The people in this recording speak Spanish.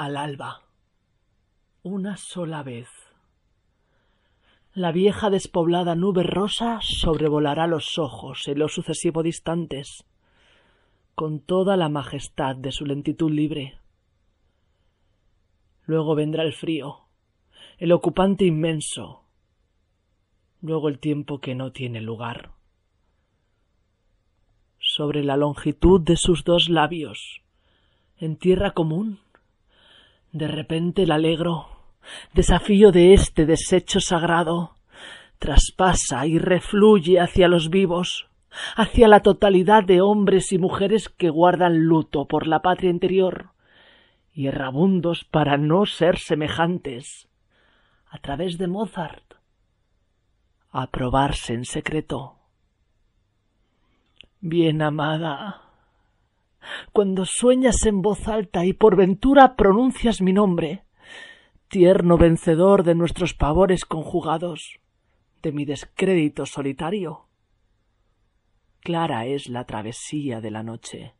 al alba. Una sola vez. La vieja despoblada nube rosa sobrevolará los ojos en lo sucesivo distantes, con toda la majestad de su lentitud libre. Luego vendrá el frío, el ocupante inmenso, luego el tiempo que no tiene lugar. Sobre la longitud de sus dos labios, en tierra común, de repente el alegro, desafío de este desecho sagrado, traspasa y refluye hacia los vivos, hacia la totalidad de hombres y mujeres que guardan luto por la patria interior, y errabundos para no ser semejantes, a través de Mozart, a probarse en secreto. Bien amada, cuando sueñas en voz alta y por ventura pronuncias mi nombre, tierno vencedor de nuestros pavores conjugados, de mi descrédito solitario. Clara es la travesía de la noche